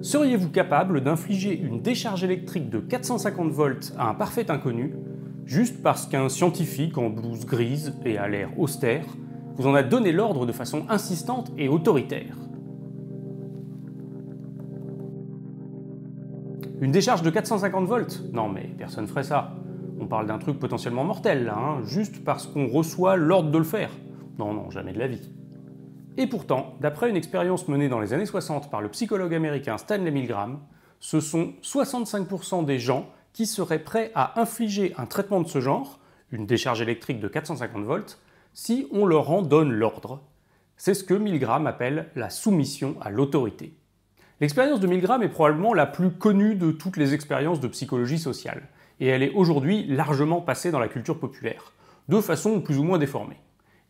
Seriez-vous capable d'infliger une décharge électrique de 450 volts à un parfait inconnu, juste parce qu'un scientifique en blouse grise et à l'air austère vous en a donné l'ordre de façon insistante et autoritaire Une décharge de 450 volts Non mais personne ferait ça. On parle d'un truc potentiellement mortel là, hein, juste parce qu'on reçoit l'ordre de le faire. Non, non, jamais de la vie. Et pourtant, d'après une expérience menée dans les années 60 par le psychologue américain Stanley Milgram, ce sont 65% des gens qui seraient prêts à infliger un traitement de ce genre, une décharge électrique de 450 volts, si on leur en donne l'ordre. C'est ce que Milgram appelle la soumission à l'autorité. L'expérience de Milgram est probablement la plus connue de toutes les expériences de psychologie sociale, et elle est aujourd'hui largement passée dans la culture populaire, de façon plus ou moins déformée.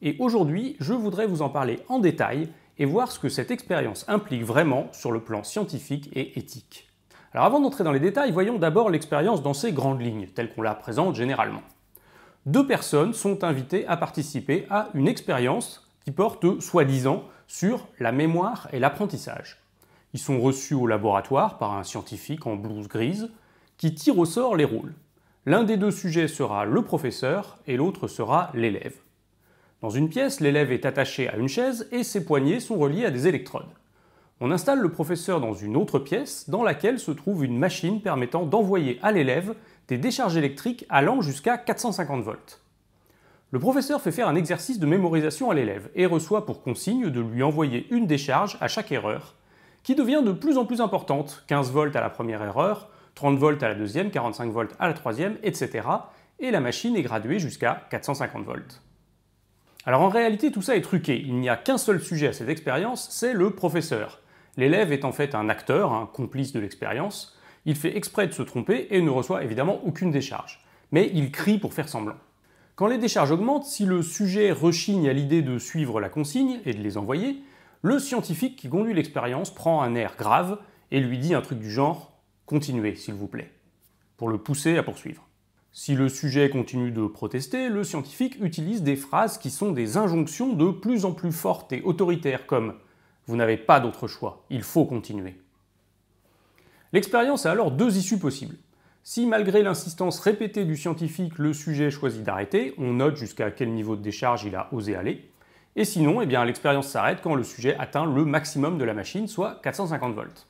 Et aujourd'hui, je voudrais vous en parler en détail et voir ce que cette expérience implique vraiment sur le plan scientifique et éthique. Alors avant d'entrer dans les détails, voyons d'abord l'expérience dans ses grandes lignes, telles qu'on la présente généralement. Deux personnes sont invitées à participer à une expérience qui porte, soi-disant, sur la mémoire et l'apprentissage. Ils sont reçus au laboratoire par un scientifique en blouse grise qui tire au sort les rôles. L'un des deux sujets sera le professeur et l'autre sera l'élève. Dans une pièce, l'élève est attaché à une chaise et ses poignets sont reliés à des électrodes. On installe le professeur dans une autre pièce dans laquelle se trouve une machine permettant d'envoyer à l'élève des décharges électriques allant jusqu'à 450 volts. Le professeur fait faire un exercice de mémorisation à l'élève et reçoit pour consigne de lui envoyer une décharge à chaque erreur, qui devient de plus en plus importante, 15 volts à la première erreur, 30 volts à la deuxième, 45 volts à la troisième, etc. Et la machine est graduée jusqu'à 450 volts. Alors en réalité, tout ça est truqué. Il n'y a qu'un seul sujet à cette expérience, c'est le professeur. L'élève est en fait un acteur, un complice de l'expérience. Il fait exprès de se tromper et ne reçoit évidemment aucune décharge. Mais il crie pour faire semblant. Quand les décharges augmentent, si le sujet rechigne à l'idée de suivre la consigne et de les envoyer, le scientifique qui conduit l'expérience prend un air grave et lui dit un truc du genre Continuez, s'il vous plaît, pour le pousser à poursuivre. Si le sujet continue de protester, le scientifique utilise des phrases qui sont des injonctions de plus en plus fortes et autoritaires comme ⁇ Vous n'avez pas d'autre choix, il faut continuer ⁇ L'expérience a alors deux issues possibles. Si malgré l'insistance répétée du scientifique, le sujet choisit d'arrêter, on note jusqu'à quel niveau de décharge il a osé aller. Et sinon, eh l'expérience s'arrête quand le sujet atteint le maximum de la machine, soit 450 volts.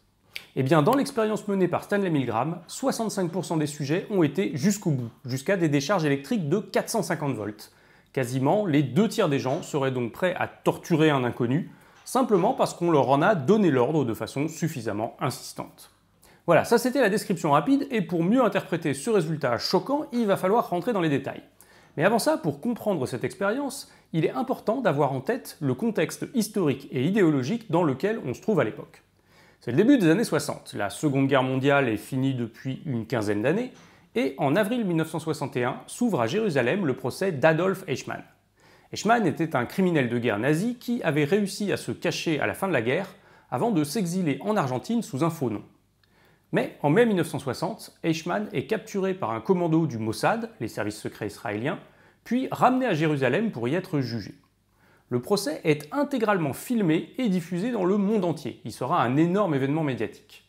Eh bien, dans l'expérience menée par Stanley Milgram, 65% des sujets ont été jusqu'au bout, jusqu'à des décharges électriques de 450 volts. Quasiment les deux tiers des gens seraient donc prêts à torturer un inconnu, simplement parce qu'on leur en a donné l'ordre de façon suffisamment insistante. Voilà, ça c'était la description rapide, et pour mieux interpréter ce résultat choquant, il va falloir rentrer dans les détails. Mais avant ça, pour comprendre cette expérience, il est important d'avoir en tête le contexte historique et idéologique dans lequel on se trouve à l'époque. C'est le début des années 60. La Seconde Guerre mondiale est finie depuis une quinzaine d'années, et en avril 1961 s'ouvre à Jérusalem le procès d'Adolf Eichmann. Eichmann était un criminel de guerre nazi qui avait réussi à se cacher à la fin de la guerre avant de s'exiler en Argentine sous un faux nom. Mais en mai 1960, Eichmann est capturé par un commando du Mossad, les services secrets israéliens, puis ramené à Jérusalem pour y être jugé. Le procès est intégralement filmé et diffusé dans le monde entier. Il sera un énorme événement médiatique.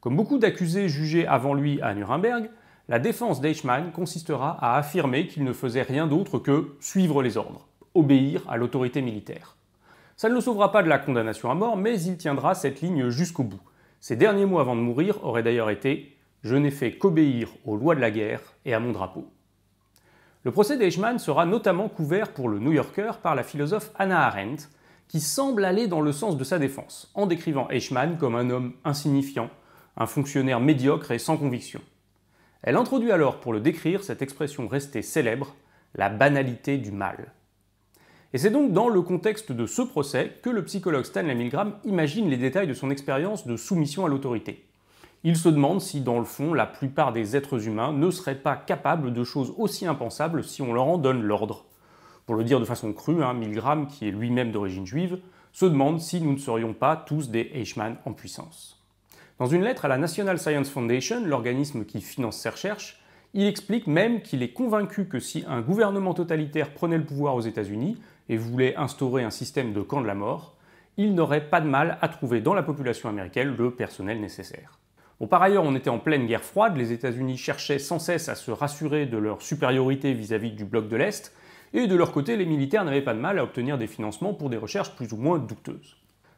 Comme beaucoup d'accusés jugés avant lui à Nuremberg, la défense d'Eichmann consistera à affirmer qu'il ne faisait rien d'autre que suivre les ordres, obéir à l'autorité militaire. Ça ne le sauvera pas de la condamnation à mort, mais il tiendra cette ligne jusqu'au bout. Ses derniers mots avant de mourir auraient d'ailleurs été ⁇ Je n'ai fait qu'obéir aux lois de la guerre et à mon drapeau ⁇ le procès d'Eichmann sera notamment couvert pour le New Yorker par la philosophe Hannah Arendt, qui semble aller dans le sens de sa défense, en décrivant Eichmann comme un homme insignifiant, un fonctionnaire médiocre et sans conviction. Elle introduit alors pour le décrire cette expression restée célèbre, la banalité du mal. Et c'est donc dans le contexte de ce procès que le psychologue Stanley Milgram imagine les détails de son expérience de soumission à l'autorité. Il se demande si, dans le fond, la plupart des êtres humains ne seraient pas capables de choses aussi impensables si on leur en donne l'ordre. Pour le dire de façon crue, hein, Milgram, qui est lui-même d'origine juive, se demande si nous ne serions pas tous des Eichmann en puissance. Dans une lettre à la National Science Foundation, l'organisme qui finance ses recherches, il explique même qu'il est convaincu que si un gouvernement totalitaire prenait le pouvoir aux États-Unis et voulait instaurer un système de camp de la mort, il n'aurait pas de mal à trouver dans la population américaine le personnel nécessaire par ailleurs, on était en pleine guerre froide, les États-Unis cherchaient sans cesse à se rassurer de leur supériorité vis-à-vis -vis du bloc de l'Est, et de leur côté, les militaires n'avaient pas de mal à obtenir des financements pour des recherches plus ou moins douteuses.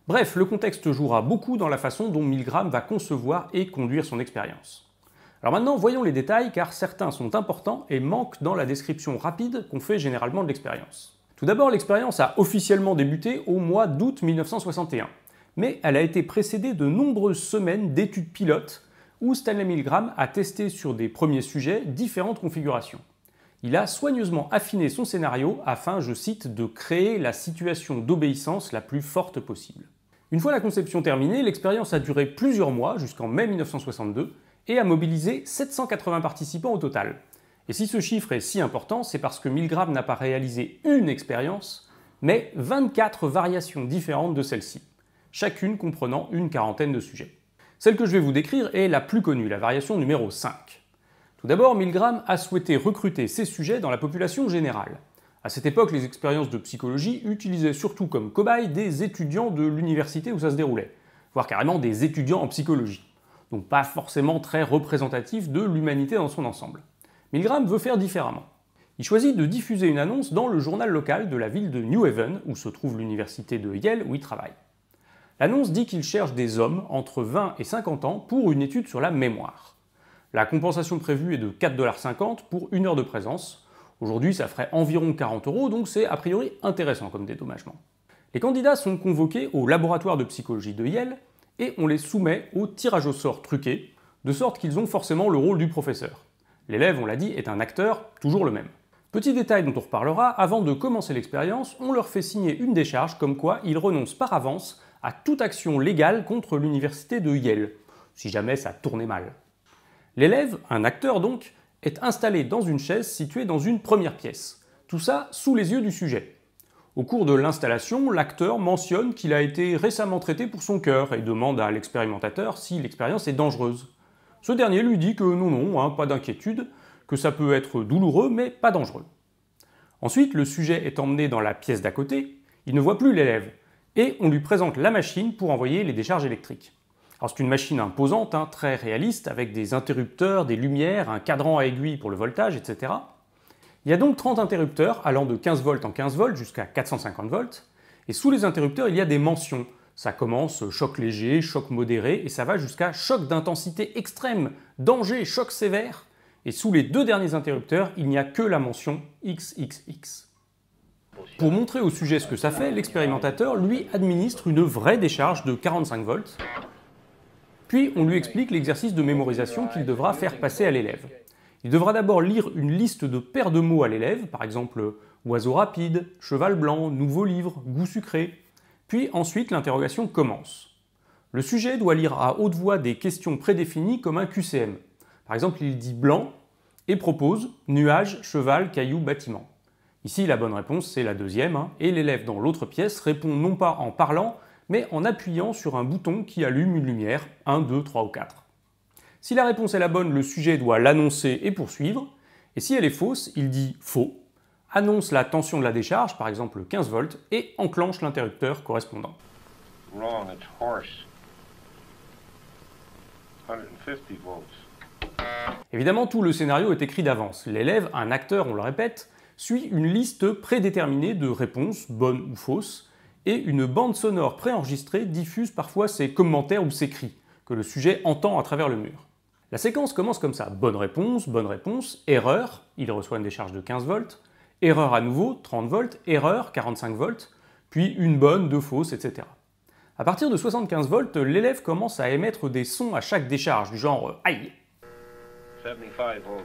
Bref, le contexte jouera beaucoup dans la façon dont Milgram va concevoir et conduire son expérience. Alors maintenant, voyons les détails car certains sont importants et manquent dans la description rapide qu'on fait généralement de l'expérience. Tout d'abord, l'expérience a officiellement débuté au mois d'août 1961, mais elle a été précédée de nombreuses semaines d'études pilotes où Stanley Milgram a testé sur des premiers sujets différentes configurations. Il a soigneusement affiné son scénario afin, je cite, de créer la situation d'obéissance la plus forte possible. Une fois la conception terminée, l'expérience a duré plusieurs mois, jusqu'en mai 1962, et a mobilisé 780 participants au total. Et si ce chiffre est si important, c'est parce que Milgram n'a pas réalisé une expérience, mais 24 variations différentes de celle-ci chacune comprenant une quarantaine de sujets. Celle que je vais vous décrire est la plus connue, la variation numéro 5. Tout d'abord, Milgram a souhaité recruter ces sujets dans la population générale. À cette époque, les expériences de psychologie utilisaient surtout comme cobayes des étudiants de l'université où ça se déroulait, voire carrément des étudiants en psychologie, donc pas forcément très représentatifs de l'humanité dans son ensemble. Milgram veut faire différemment. Il choisit de diffuser une annonce dans le journal local de la ville de New Haven, où se trouve l'université de Yale où il travaille. L'annonce dit qu'ils cherchent des hommes entre 20 et 50 ans pour une étude sur la mémoire. La compensation prévue est de 4,50$ pour une heure de présence. Aujourd'hui, ça ferait environ 40 euros, donc c'est a priori intéressant comme dédommagement. Les candidats sont convoqués au laboratoire de psychologie de Yale et on les soumet au tirage au sort truqué, de sorte qu'ils ont forcément le rôle du professeur. L'élève, on l'a dit, est un acteur, toujours le même. Petit détail dont on reparlera, avant de commencer l'expérience, on leur fait signer une décharge comme quoi ils renoncent par avance à toute action légale contre l'université de Yale, si jamais ça tournait mal. L'élève, un acteur donc, est installé dans une chaise située dans une première pièce, tout ça sous les yeux du sujet. Au cours de l'installation, l'acteur mentionne qu'il a été récemment traité pour son cœur et demande à l'expérimentateur si l'expérience est dangereuse. Ce dernier lui dit que non, non, hein, pas d'inquiétude, que ça peut être douloureux mais pas dangereux. Ensuite, le sujet est emmené dans la pièce d'à côté, il ne voit plus l'élève, et on lui présente la machine pour envoyer les décharges électriques. Alors c'est une machine imposante, hein, très réaliste, avec des interrupteurs, des lumières, un cadran à aiguille pour le voltage, etc. Il y a donc 30 interrupteurs allant de 15 volts en 15 volts jusqu'à 450 volts, et sous les interrupteurs il y a des mentions. Ça commence euh, choc léger, choc modéré, et ça va jusqu'à choc d'intensité extrême, danger, choc sévère. Et sous les deux derniers interrupteurs, il n'y a que la mention XXX. Pour montrer au sujet ce que ça fait, l'expérimentateur lui administre une vraie décharge de 45 volts, puis on lui explique l'exercice de mémorisation qu'il devra faire passer à l'élève. Il devra d'abord lire une liste de paires de mots à l'élève, par exemple oiseau rapide, cheval blanc, nouveau livre, goût sucré. Puis ensuite l'interrogation commence. Le sujet doit lire à haute voix des questions prédéfinies comme un QCM. Par exemple, il dit blanc et propose nuage, cheval, caillou, bâtiment. Ici, la bonne réponse, c'est la deuxième, hein. et l'élève dans l'autre pièce répond non pas en parlant, mais en appuyant sur un bouton qui allume une lumière, 1, 2, 3 ou 4. Si la réponse est la bonne, le sujet doit l'annoncer et poursuivre, et si elle est fausse, il dit faux, annonce la tension de la décharge, par exemple 15 volts, et enclenche l'interrupteur correspondant. 150 Évidemment, tout le scénario est écrit d'avance. L'élève, un acteur, on le répète, suit une liste prédéterminée de réponses, bonnes ou fausses, et une bande sonore préenregistrée diffuse parfois ses commentaires ou ses cris, que le sujet entend à travers le mur. La séquence commence comme ça, bonne réponse, bonne réponse, erreur, il reçoit une décharge de 15 volts, erreur à nouveau, 30 volts, erreur, 45 volts, puis une bonne, deux fausses, etc. À partir de 75 volts, l'élève commence à émettre des sons à chaque décharge, du genre euh, aïe. 75 volts.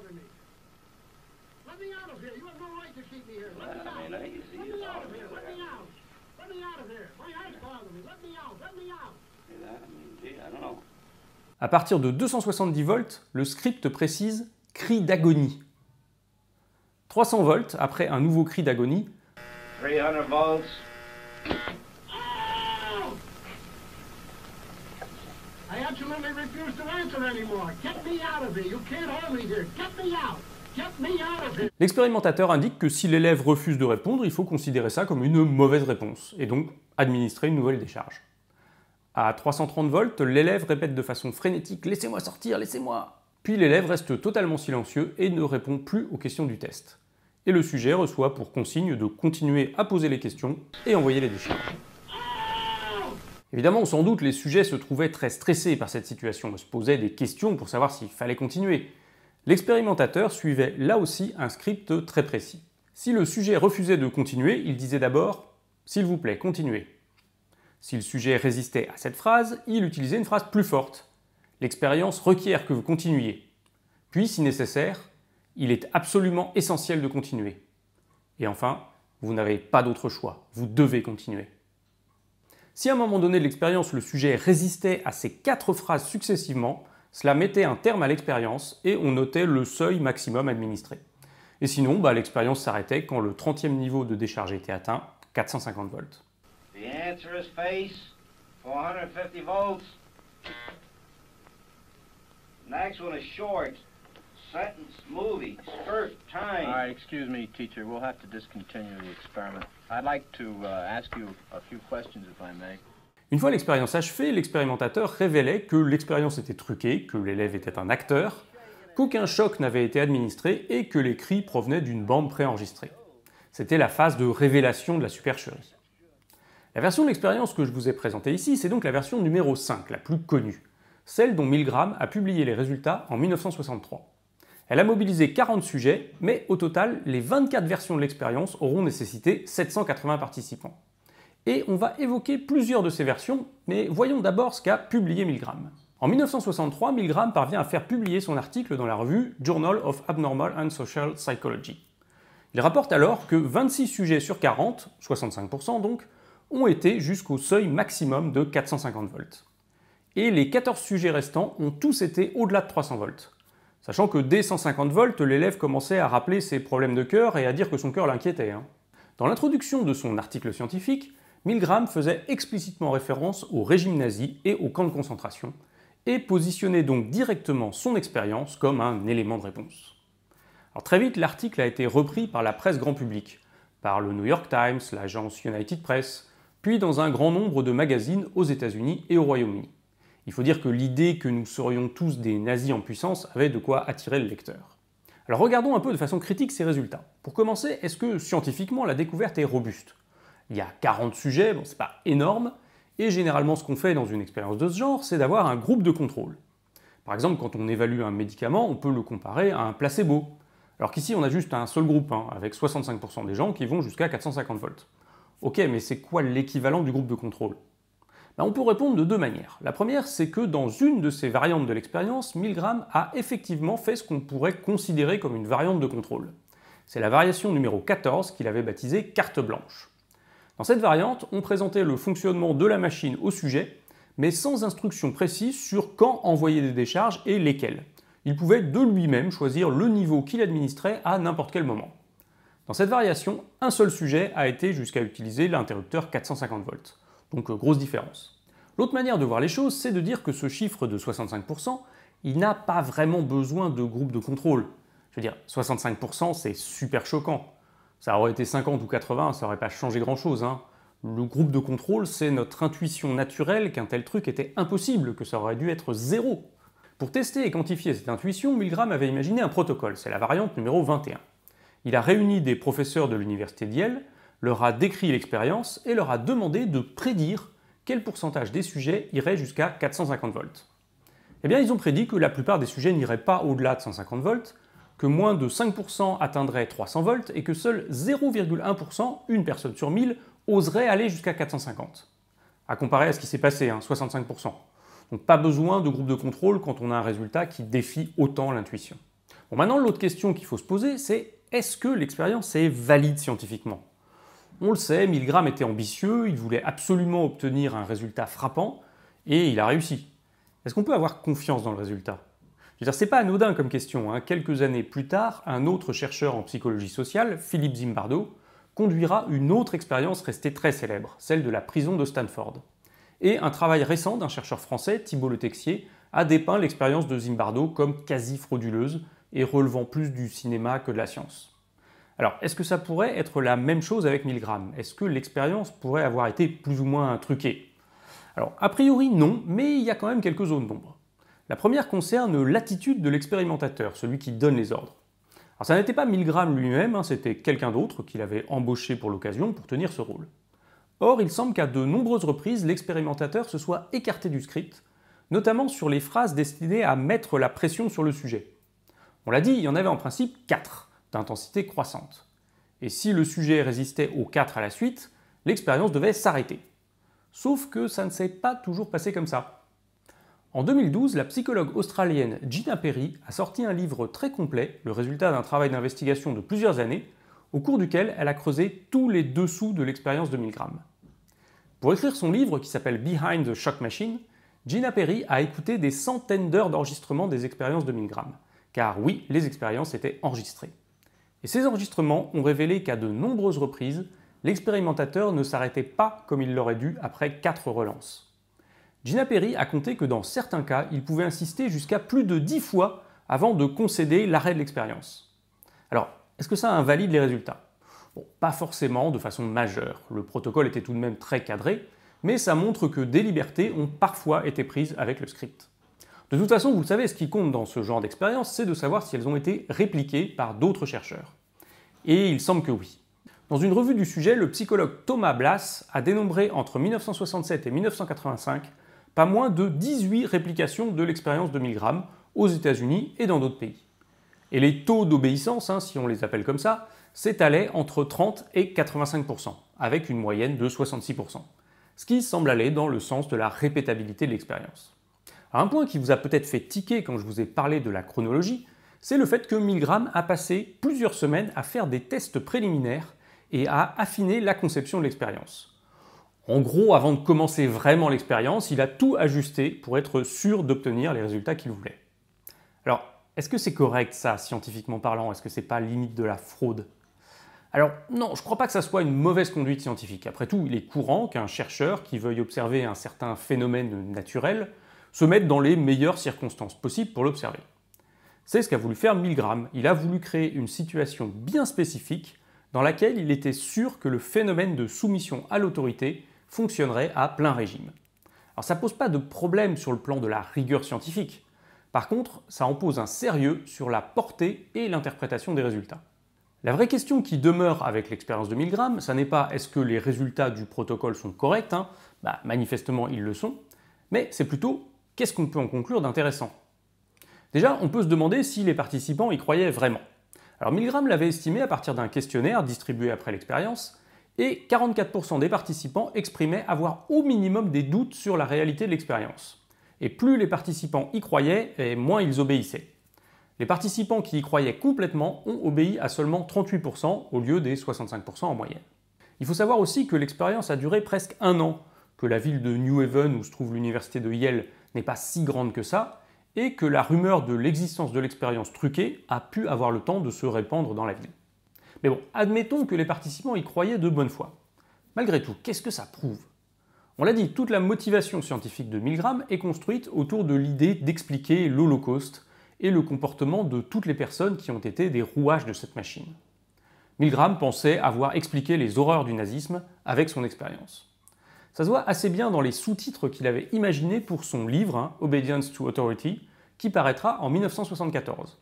À partir de 270 volts, le script précise cri d'agonie. 300 volts après un nouveau cri d'agonie. L'expérimentateur indique que si l'élève refuse de répondre, il faut considérer ça comme une mauvaise réponse, et donc administrer une nouvelle décharge. À 330 volts, l'élève répète de façon frénétique Laissez-moi sortir, laissez-moi Puis l'élève reste totalement silencieux et ne répond plus aux questions du test. Et le sujet reçoit pour consigne de continuer à poser les questions et envoyer les déchets. Évidemment, sans doute, les sujets se trouvaient très stressés par cette situation se posaient des questions pour savoir s'il fallait continuer. L'expérimentateur suivait là aussi un script très précis. Si le sujet refusait de continuer, il disait d'abord ⁇ S'il vous plaît, continuez ⁇ si le sujet résistait à cette phrase, il utilisait une phrase plus forte. L'expérience requiert que vous continuiez. Puis, si nécessaire, il est absolument essentiel de continuer. Et enfin, vous n'avez pas d'autre choix, vous devez continuer. Si à un moment donné de l'expérience, le sujet résistait à ces quatre phrases successivement, cela mettait un terme à l'expérience et on notait le seuil maximum administré. Et sinon, bah, l'expérience s'arrêtait quand le 30e niveau de décharge était atteint, 450 volts. The answer is face, 450 volts. Next one is short, sentence, movie, first time. All right, excuse me, teacher. We'll have to discontinue the experiment. I'd like to uh, ask you a few questions, if I may. Une fois l'expérience achevée, l'expérimentateur révélait que l'expérience était truquée, que l'élève était un acteur, qu'aucun choc n'avait été administré et que les cris provenaient d'une bande préenregistrée. C'était la phase de révélation de la supercherie. La version de l'expérience que je vous ai présentée ici, c'est donc la version numéro 5, la plus connue, celle dont Milgram a publié les résultats en 1963. Elle a mobilisé 40 sujets, mais au total, les 24 versions de l'expérience auront nécessité 780 participants. Et on va évoquer plusieurs de ces versions, mais voyons d'abord ce qu'a publié Milgram. En 1963, Milgram parvient à faire publier son article dans la revue Journal of Abnormal and Social Psychology. Il rapporte alors que 26 sujets sur 40, 65% donc, ont été jusqu'au seuil maximum de 450 volts. Et les 14 sujets restants ont tous été au-delà de 300 volts. Sachant que dès 150 volts, l'élève commençait à rappeler ses problèmes de cœur et à dire que son cœur l'inquiétait. Hein. Dans l'introduction de son article scientifique, Milgram faisait explicitement référence au régime nazi et aux camps de concentration, et positionnait donc directement son expérience comme un élément de réponse. très vite, l'article a été repris par la presse grand public, par le New York Times, l'agence United Press, puis dans un grand nombre de magazines aux États-Unis et au Royaume-Uni. Il faut dire que l'idée que nous serions tous des nazis en puissance avait de quoi attirer le lecteur. Alors regardons un peu de façon critique ces résultats. Pour commencer, est-ce que scientifiquement la découverte est robuste Il y a 40 sujets, bon c'est pas énorme, et généralement ce qu'on fait dans une expérience de ce genre, c'est d'avoir un groupe de contrôle. Par exemple, quand on évalue un médicament, on peut le comparer à un placebo. Alors qu'ici, on a juste un seul groupe, hein, avec 65% des gens qui vont jusqu'à 450 volts. Ok, mais c'est quoi l'équivalent du groupe de contrôle ben, On peut répondre de deux manières. La première, c'est que dans une de ces variantes de l'expérience, Milgram a effectivement fait ce qu'on pourrait considérer comme une variante de contrôle. C'est la variation numéro 14 qu'il avait baptisée carte blanche. Dans cette variante, on présentait le fonctionnement de la machine au sujet, mais sans instruction précise sur quand envoyer des décharges et lesquelles. Il pouvait de lui-même choisir le niveau qu'il administrait à n'importe quel moment. Dans cette variation, un seul sujet a été jusqu'à utiliser l'interrupteur 450 volts. Donc euh, grosse différence. L'autre manière de voir les choses, c'est de dire que ce chiffre de 65%, il n'a pas vraiment besoin de groupe de contrôle. Je veux dire, 65%, c'est super choquant. Ça aurait été 50 ou 80, ça aurait pas changé grand-chose. Hein. Le groupe de contrôle, c'est notre intuition naturelle qu'un tel truc était impossible, que ça aurait dû être zéro. Pour tester et quantifier cette intuition, Milgram avait imaginé un protocole, c'est la variante numéro 21. Il a réuni des professeurs de l'université d'Yale, leur a décrit l'expérience et leur a demandé de prédire quel pourcentage des sujets irait jusqu'à 450 volts. Eh bien, ils ont prédit que la plupart des sujets n'iraient pas au-delà de 150 volts, que moins de 5% atteindraient 300 volts et que seul 0,1%, une personne sur 1000, oserait aller jusqu'à 450. À comparer à ce qui s'est passé, 65%. Hein, Donc pas besoin de groupe de contrôle quand on a un résultat qui défie autant l'intuition. Bon, maintenant, l'autre question qu'il faut se poser, c'est est-ce que l'expérience est valide scientifiquement On le sait, Milgram était ambitieux, il voulait absolument obtenir un résultat frappant, et il a réussi. Est-ce qu'on peut avoir confiance dans le résultat Je veux dire, c'est pas anodin comme question. Hein. Quelques années plus tard, un autre chercheur en psychologie sociale, Philippe Zimbardo, conduira une autre expérience restée très célèbre, celle de la prison de Stanford. Et un travail récent d'un chercheur français, Thibault Le Texier, a dépeint l'expérience de Zimbardo comme quasi frauduleuse, et relevant plus du cinéma que de la science. Alors, est-ce que ça pourrait être la même chose avec Milgram Est-ce que l'expérience pourrait avoir été plus ou moins truquée Alors, a priori non, mais il y a quand même quelques zones d'ombre. La première concerne l'attitude de l'expérimentateur, celui qui donne les ordres. Alors, ça n'était pas Milgram lui-même, hein, c'était quelqu'un d'autre qu'il avait embauché pour l'occasion pour tenir ce rôle. Or, il semble qu'à de nombreuses reprises, l'expérimentateur se soit écarté du script, notamment sur les phrases destinées à mettre la pression sur le sujet. On l'a dit, il y en avait en principe 4 d'intensité croissante. Et si le sujet résistait aux 4 à la suite, l'expérience devait s'arrêter. Sauf que ça ne s'est pas toujours passé comme ça. En 2012, la psychologue australienne Gina Perry a sorti un livre très complet, le résultat d'un travail d'investigation de plusieurs années, au cours duquel elle a creusé tous les dessous de l'expérience de Milgram. Pour écrire son livre qui s'appelle Behind the Shock Machine, Gina Perry a écouté des centaines d'heures d'enregistrement des expériences de Milgram car oui, les expériences étaient enregistrées. Et ces enregistrements ont révélé qu'à de nombreuses reprises, l'expérimentateur ne s'arrêtait pas comme il l'aurait dû après quatre relances. Gina Perry a compté que dans certains cas, il pouvait insister jusqu'à plus de 10 fois avant de concéder l'arrêt de l'expérience. Alors, est-ce que ça invalide les résultats bon, Pas forcément de façon majeure, le protocole était tout de même très cadré, mais ça montre que des libertés ont parfois été prises avec le script. De toute façon, vous le savez, ce qui compte dans ce genre d'expérience, c'est de savoir si elles ont été répliquées par d'autres chercheurs. Et il semble que oui. Dans une revue du sujet, le psychologue Thomas Blass a dénombré entre 1967 et 1985 pas moins de 18 réplications de l'expérience de Milgram aux États-Unis et dans d'autres pays. Et les taux d'obéissance, hein, si on les appelle comme ça, s'étalaient entre 30 et 85 avec une moyenne de 66 ce qui semble aller dans le sens de la répétabilité de l'expérience. Un point qui vous a peut-être fait tiquer quand je vous ai parlé de la chronologie, c'est le fait que Milgram a passé plusieurs semaines à faire des tests préliminaires et à affiner la conception de l'expérience. En gros, avant de commencer vraiment l'expérience, il a tout ajusté pour être sûr d'obtenir les résultats qu'il voulait. Alors, est-ce que c'est correct ça, scientifiquement parlant Est-ce que c'est pas limite de la fraude alors non, je ne crois pas que ça soit une mauvaise conduite scientifique. Après tout, il est courant qu'un chercheur qui veuille observer un certain phénomène naturel se mettre dans les meilleures circonstances possibles pour l'observer. C'est ce qu'a voulu faire Milgram. Il a voulu créer une situation bien spécifique dans laquelle il était sûr que le phénomène de soumission à l'autorité fonctionnerait à plein régime. Alors ça pose pas de problème sur le plan de la rigueur scientifique. Par contre, ça en pose un sérieux sur la portée et l'interprétation des résultats. La vraie question qui demeure avec l'expérience de Milgram, ça n'est pas est-ce que les résultats du protocole sont corrects, hein. bah, manifestement ils le sont, mais c'est plutôt Qu'est-ce qu'on peut en conclure d'intéressant Déjà, on peut se demander si les participants y croyaient vraiment. Alors Milgram l'avait estimé à partir d'un questionnaire distribué après l'expérience, et 44% des participants exprimaient avoir au minimum des doutes sur la réalité de l'expérience. Et plus les participants y croyaient, et moins ils obéissaient. Les participants qui y croyaient complètement ont obéi à seulement 38% au lieu des 65% en moyenne. Il faut savoir aussi que l'expérience a duré presque un an, que la ville de New Haven où se trouve l'université de Yale n'est pas si grande que ça, et que la rumeur de l'existence de l'expérience truquée a pu avoir le temps de se répandre dans la ville. Mais bon, admettons que les participants y croyaient de bonne foi. Malgré tout, qu'est-ce que ça prouve On l'a dit, toute la motivation scientifique de Milgram est construite autour de l'idée d'expliquer l'Holocauste et le comportement de toutes les personnes qui ont été des rouages de cette machine. Milgram pensait avoir expliqué les horreurs du nazisme avec son expérience. Ça se voit assez bien dans les sous-titres qu'il avait imaginés pour son livre, hein, Obedience to Authority, qui paraîtra en 1974.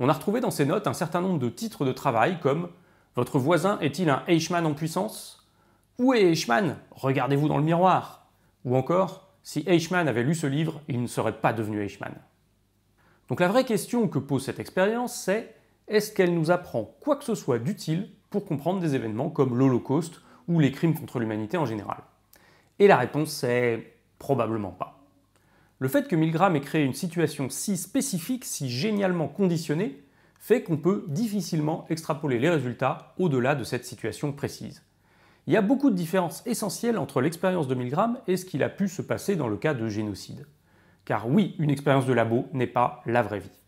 On a retrouvé dans ses notes un certain nombre de titres de travail comme Votre voisin est-il un Eichmann en puissance Où est Eichmann Regardez-vous dans le miroir Ou encore Si Eichmann avait lu ce livre, il ne serait pas devenu Eichmann. Donc la vraie question que pose cette expérience, c'est est-ce qu'elle nous apprend quoi que ce soit d'utile pour comprendre des événements comme l'Holocauste ou les crimes contre l'humanité en général et la réponse est probablement pas. Le fait que Milgram ait créé une situation si spécifique, si génialement conditionnée, fait qu'on peut difficilement extrapoler les résultats au-delà de cette situation précise. Il y a beaucoup de différences essentielles entre l'expérience de Milgram et ce qu'il a pu se passer dans le cas de génocide. Car oui, une expérience de labo n'est pas la vraie vie.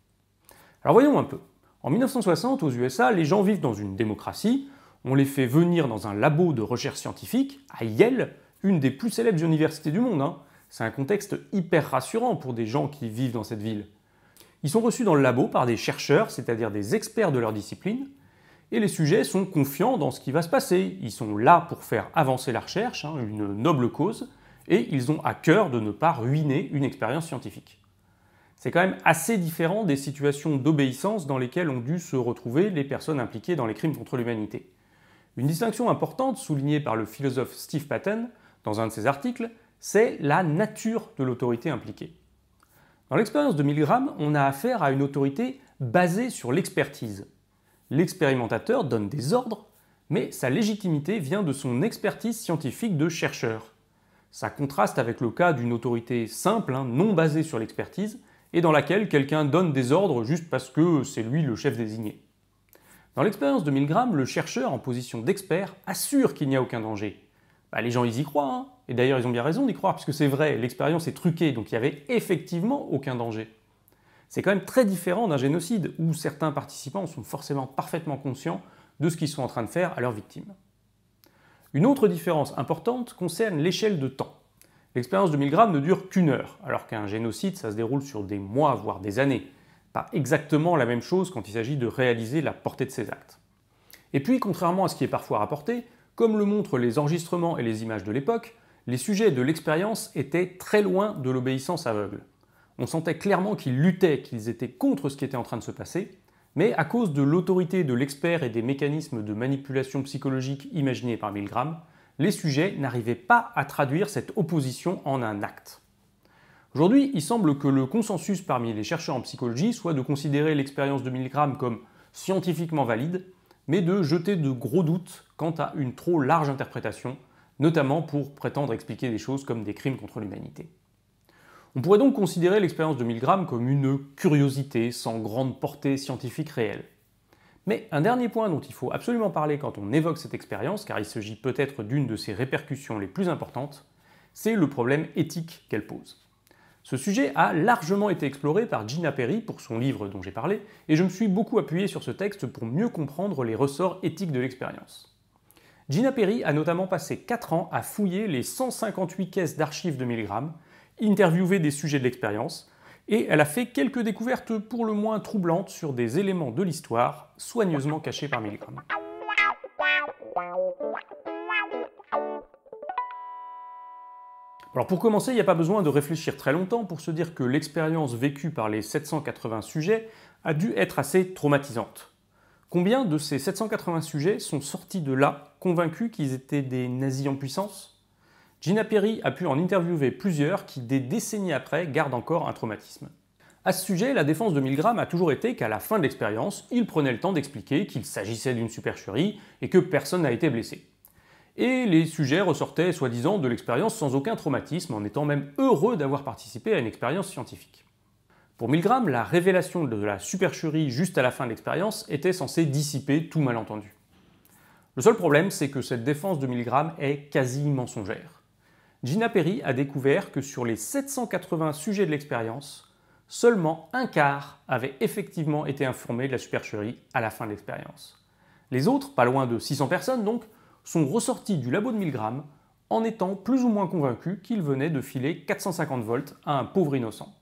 Alors voyons un peu. En 1960, aux USA, les gens vivent dans une démocratie, on les fait venir dans un labo de recherche scientifique, à Yale, une des plus célèbres universités du monde. Hein. C'est un contexte hyper rassurant pour des gens qui vivent dans cette ville. Ils sont reçus dans le labo par des chercheurs, c'est-à-dire des experts de leur discipline, et les sujets sont confiants dans ce qui va se passer. Ils sont là pour faire avancer la recherche, hein, une noble cause, et ils ont à cœur de ne pas ruiner une expérience scientifique. C'est quand même assez différent des situations d'obéissance dans lesquelles ont dû se retrouver les personnes impliquées dans les crimes contre l'humanité. Une distinction importante soulignée par le philosophe Steve Patton, dans un de ses articles, c'est la nature de l'autorité impliquée. Dans l'expérience de Milgram, on a affaire à une autorité basée sur l'expertise. L'expérimentateur donne des ordres, mais sa légitimité vient de son expertise scientifique de chercheur. Ça contraste avec le cas d'une autorité simple, hein, non basée sur l'expertise, et dans laquelle quelqu'un donne des ordres juste parce que c'est lui le chef désigné. Dans l'expérience de Milgram, le chercheur en position d'expert assure qu'il n'y a aucun danger, bah, les gens, ils y croient. Hein. Et d'ailleurs, ils ont bien raison d'y croire, puisque c'est vrai, l'expérience est truquée, donc il n'y avait effectivement aucun danger. C'est quand même très différent d'un génocide, où certains participants sont forcément parfaitement conscients de ce qu'ils sont en train de faire à leurs victimes. Une autre différence importante concerne l'échelle de temps. L'expérience de 1000 grammes ne dure qu'une heure, alors qu'un génocide, ça se déroule sur des mois, voire des années. Pas exactement la même chose quand il s'agit de réaliser la portée de ses actes. Et puis, contrairement à ce qui est parfois rapporté, comme le montrent les enregistrements et les images de l'époque, les sujets de l'expérience étaient très loin de l'obéissance aveugle. On sentait clairement qu'ils luttaient, qu'ils étaient contre ce qui était en train de se passer, mais à cause de l'autorité de l'expert et des mécanismes de manipulation psychologique imaginés par Milgram, les sujets n'arrivaient pas à traduire cette opposition en un acte. Aujourd'hui, il semble que le consensus parmi les chercheurs en psychologie soit de considérer l'expérience de Milgram comme scientifiquement valide, mais de jeter de gros doutes quant à une trop large interprétation, notamment pour prétendre expliquer des choses comme des crimes contre l'humanité. On pourrait donc considérer l'expérience de Milgram comme une curiosité sans grande portée scientifique réelle. Mais un dernier point dont il faut absolument parler quand on évoque cette expérience, car il s'agit peut-être d'une de ses répercussions les plus importantes, c'est le problème éthique qu'elle pose. Ce sujet a largement été exploré par Gina Perry pour son livre dont j'ai parlé, et je me suis beaucoup appuyé sur ce texte pour mieux comprendre les ressorts éthiques de l'expérience. Gina Perry a notamment passé 4 ans à fouiller les 158 caisses d'archives de Milgram, interviewer des sujets de l'expérience, et elle a fait quelques découvertes pour le moins troublantes sur des éléments de l'histoire soigneusement cachés par Milgram. Alors pour commencer, il n'y a pas besoin de réfléchir très longtemps pour se dire que l'expérience vécue par les 780 sujets a dû être assez traumatisante. Combien de ces 780 sujets sont sortis de là, convaincus qu'ils étaient des nazis en puissance Gina Perry a pu en interviewer plusieurs qui, des décennies après, gardent encore un traumatisme. À ce sujet, la défense de Milgram a toujours été qu'à la fin de l'expérience, il prenait le temps d'expliquer qu'il s'agissait d'une supercherie et que personne n'a été blessé. Et les sujets ressortaient soi-disant de l'expérience sans aucun traumatisme, en étant même heureux d'avoir participé à une expérience scientifique. Pour Milgram, la révélation de la supercherie juste à la fin de l'expérience était censée dissiper tout malentendu. Le seul problème, c'est que cette défense de Milgram est quasi mensongère. Gina Perry a découvert que sur les 780 sujets de l'expérience, seulement un quart avait effectivement été informé de la supercherie à la fin de l'expérience. Les autres, pas loin de 600 personnes donc, sont ressortis du labo de Milgram en étant plus ou moins convaincus qu'ils venaient de filer 450 volts à un pauvre innocent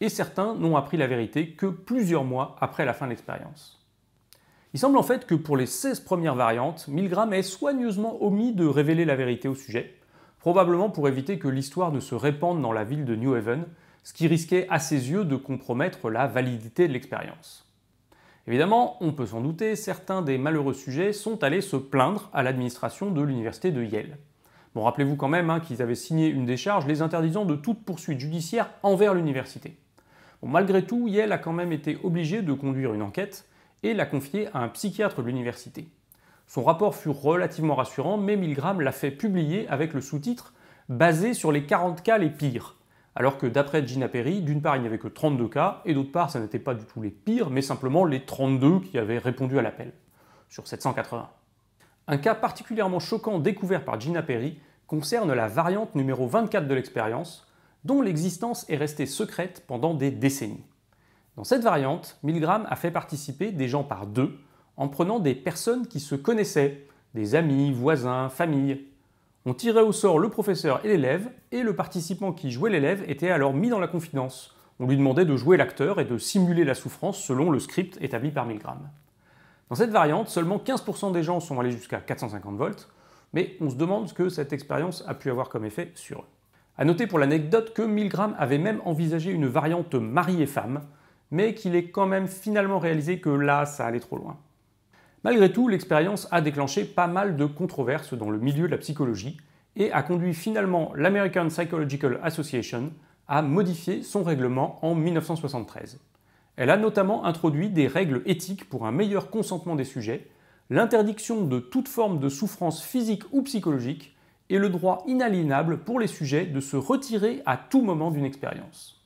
et certains n'ont appris la vérité que plusieurs mois après la fin de l'expérience. Il semble en fait que pour les 16 premières variantes, Milgram ait soigneusement omis de révéler la vérité au sujet, probablement pour éviter que l'histoire ne se répande dans la ville de New Haven, ce qui risquait à ses yeux de compromettre la validité de l'expérience. Évidemment, on peut s'en douter, certains des malheureux sujets sont allés se plaindre à l'administration de l'université de Yale. Bon, rappelez-vous quand même hein, qu'ils avaient signé une décharge les interdisant de toute poursuite judiciaire envers l'université malgré tout, Yale a quand même été obligé de conduire une enquête et l'a confiée à un psychiatre de l'université. Son rapport fut relativement rassurant, mais Milgram l'a fait publier avec le sous-titre Basé sur les 40 cas les pires. Alors que d'après Gina Perry, d'une part il n'y avait que 32 cas, et d'autre part ça n'était pas du tout les pires, mais simplement les 32 qui avaient répondu à l'appel, sur 780. Un cas particulièrement choquant découvert par Gina Perry concerne la variante numéro 24 de l'expérience, dont l'existence est restée secrète pendant des décennies. Dans cette variante, Milgram a fait participer des gens par deux en prenant des personnes qui se connaissaient, des amis, voisins, familles. On tirait au sort le professeur et l'élève, et le participant qui jouait l'élève était alors mis dans la confidence. On lui demandait de jouer l'acteur et de simuler la souffrance selon le script établi par Milgram. Dans cette variante, seulement 15% des gens sont allés jusqu'à 450 volts, mais on se demande ce que cette expérience a pu avoir comme effet sur eux. A noter pour l'anecdote que Milgram avait même envisagé une variante mari et femme, mais qu'il est quand même finalement réalisé que là, ça allait trop loin. Malgré tout, l'expérience a déclenché pas mal de controverses dans le milieu de la psychologie et a conduit finalement l'American Psychological Association à modifier son règlement en 1973. Elle a notamment introduit des règles éthiques pour un meilleur consentement des sujets, l'interdiction de toute forme de souffrance physique ou psychologique et le droit inaliénable pour les sujets de se retirer à tout moment d'une expérience.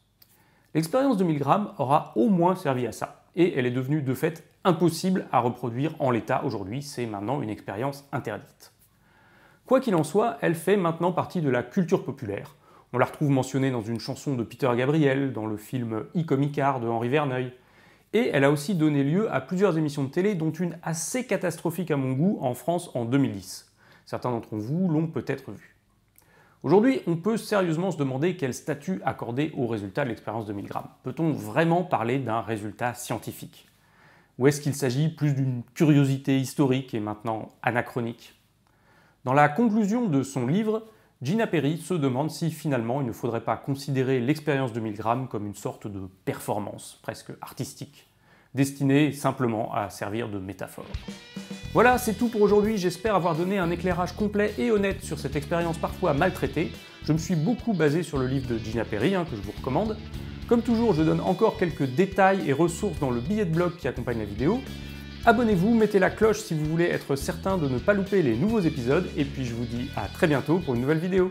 L'expérience de Milgram aura au moins servi à ça, et elle est devenue de fait impossible à reproduire en l'état aujourd'hui, c'est maintenant une expérience interdite. Quoi qu'il en soit, elle fait maintenant partie de la culture populaire. On la retrouve mentionnée dans une chanson de Peter Gabriel, dans le film I comme de Henri Verneuil, et elle a aussi donné lieu à plusieurs émissions de télé, dont une assez catastrophique à mon goût en France en 2010. Certains d'entre vous l'ont peut-être vu. Aujourd'hui, on peut sérieusement se demander quel statut accorder au résultat de l'expérience de Milgram. Peut-on vraiment parler d'un résultat scientifique Ou est-ce qu'il s'agit plus d'une curiosité historique et maintenant anachronique Dans la conclusion de son livre, Gina Perry se demande si finalement il ne faudrait pas considérer l'expérience de Milgram comme une sorte de performance presque artistique destiné simplement à servir de métaphore. Voilà, c'est tout pour aujourd'hui, j'espère avoir donné un éclairage complet et honnête sur cette expérience parfois maltraitée. Je me suis beaucoup basé sur le livre de Gina Perry, hein, que je vous recommande. Comme toujours, je donne encore quelques détails et ressources dans le billet de blog qui accompagne la vidéo. Abonnez-vous, mettez la cloche si vous voulez être certain de ne pas louper les nouveaux épisodes, et puis je vous dis à très bientôt pour une nouvelle vidéo.